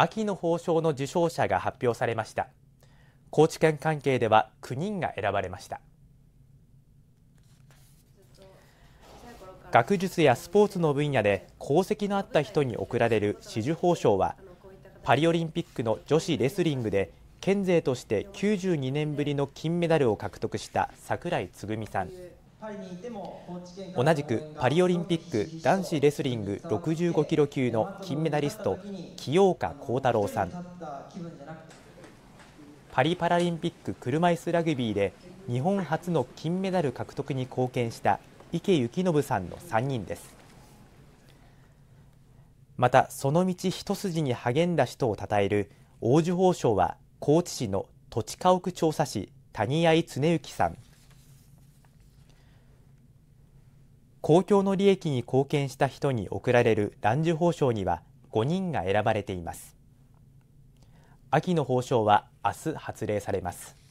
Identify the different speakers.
Speaker 1: 秋の褒章の受章者が発表されました高知県関係では9人が選ばれました学術やスポーツの分野で功績のあった人に贈られる紫綬褒章はパリオリンピックの女子レスリングで県勢として92年ぶりの金メダルを獲得した櫻井つぐみさん同じくパリオリンピック男子レスリング65キロ級の金メダリスト、清岡幸太郎さん。パリパラリンピック車いすラグビーで日本初の金メダル獲得に貢献した池幸信さんの3人です。また、その道一筋に励んだ人を称える王寿宝賞は高知市の土地家屋調査士、谷合恒之さん。公共の利益に貢献した人に贈られる蘭寿宝賞には5人が選ばれています秋の褒章は明日発令されます